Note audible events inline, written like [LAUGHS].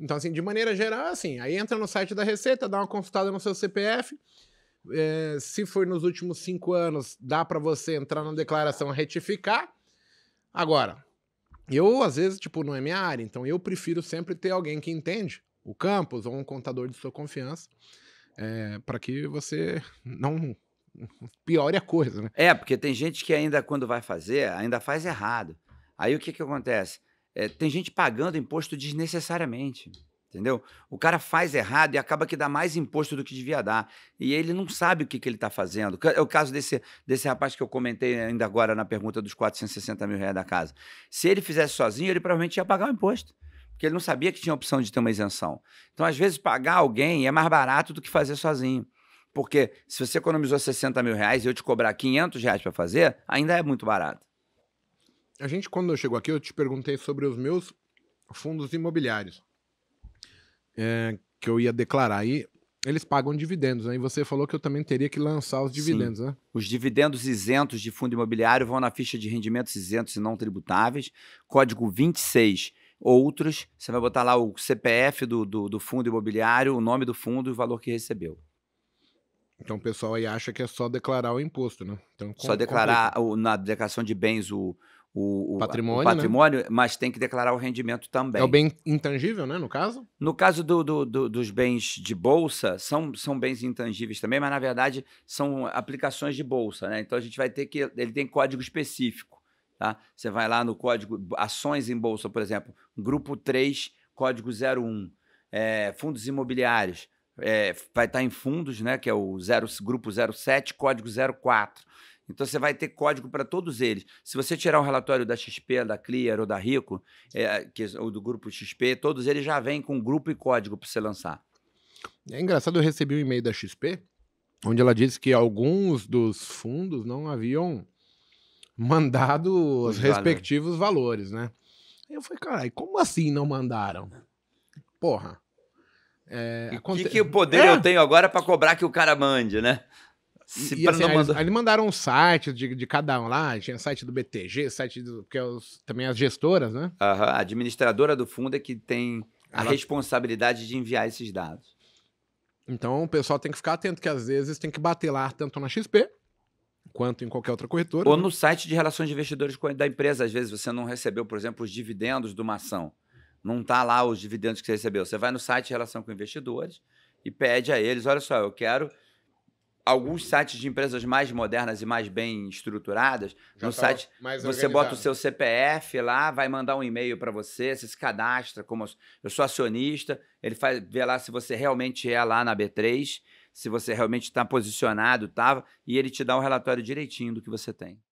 Então, assim, de maneira geral, assim, aí entra no site da Receita, dá uma consultada no seu CPF. É, se for nos últimos cinco anos, dá para você entrar na declaração retificar. Agora, eu, às vezes, tipo, não é minha área, então eu prefiro sempre ter alguém que entende o campus ou um contador de sua confiança é, para que você não [LAUGHS] piore a coisa, né? É, porque tem gente que ainda, quando vai fazer, ainda faz errado. Aí o que, que acontece? É, tem gente pagando imposto desnecessariamente. Entendeu? O cara faz errado e acaba que dá mais imposto do que devia dar. E ele não sabe o que, que ele está fazendo. É o caso desse, desse rapaz que eu comentei ainda agora na pergunta dos 460 mil reais da casa. Se ele fizesse sozinho, ele provavelmente ia pagar o imposto. Porque ele não sabia que tinha a opção de ter uma isenção. Então, às vezes, pagar alguém é mais barato do que fazer sozinho. Porque se você economizou 60 mil reais e eu te cobrar 500 reais para fazer, ainda é muito barato a gente, quando eu chegou aqui, eu te perguntei sobre os meus fundos imobiliários é, que eu ia declarar. aí eles pagam dividendos, né? você falou que eu também teria que lançar os dividendos, Sim. né? Os dividendos isentos de fundo imobiliário vão na ficha de rendimentos isentos e não tributáveis, código 26. Outros, você vai botar lá o CPF do, do, do fundo imobiliário, o nome do fundo e o valor que recebeu. Então o pessoal aí acha que é só declarar o imposto, né? Então, só declarar o, na declaração de bens o, o, o, patrimônio, o né? patrimônio né? mas tem que declarar o rendimento também. É o bem intangível, né, no caso? No caso do, do, do, dos bens de bolsa, são, são bens intangíveis também, mas na verdade são aplicações de bolsa, né? Então a gente vai ter que. Ele tem código específico. Tá? Você vai lá no código ações em bolsa, por exemplo, grupo 3, código 01, é, fundos imobiliários, é, vai estar em fundos, né, que é o zero, grupo 07, código 04. Então você vai ter código para todos eles. Se você tirar um relatório da XP, da Clear ou da Rico, eh, é, que, ou do grupo XP, todos eles já vêm com grupo e código para você lançar. É engraçado, eu recebi um e-mail da XP, onde ela disse que alguns dos fundos não haviam mandado os, os respectivos valores, né? Eu falei, caralho, como assim não mandaram? Porra. É, o aconte... que, que poder é? eu tenho agora para cobrar que o cara mande, né? Se e, assim, manda... aí eles mandaram um site de, de cada um lá, tinha site do BTG, site do. que é os, também as gestoras, né? Uhum, a administradora do fundo é que tem a Ela... responsabilidade de enviar esses dados. Então o pessoal tem que ficar atento, que às vezes tem que bater lá tanto na XP quanto em qualquer outra corretora. Ou né? no site de relações de investidores da empresa. Às vezes você não recebeu, por exemplo, os dividendos de uma ação. Não está lá os dividendos que você recebeu. Você vai no site de relação com investidores e pede a eles: olha só, eu quero alguns sites de empresas mais modernas e mais bem estruturadas, Já no tá site você bota o seu CPF lá, vai mandar um e-mail para você, você se cadastra como eu sou acionista, ele faz vê lá se você realmente é lá na B3, se você realmente está posicionado, tava, tá, e ele te dá um relatório direitinho do que você tem.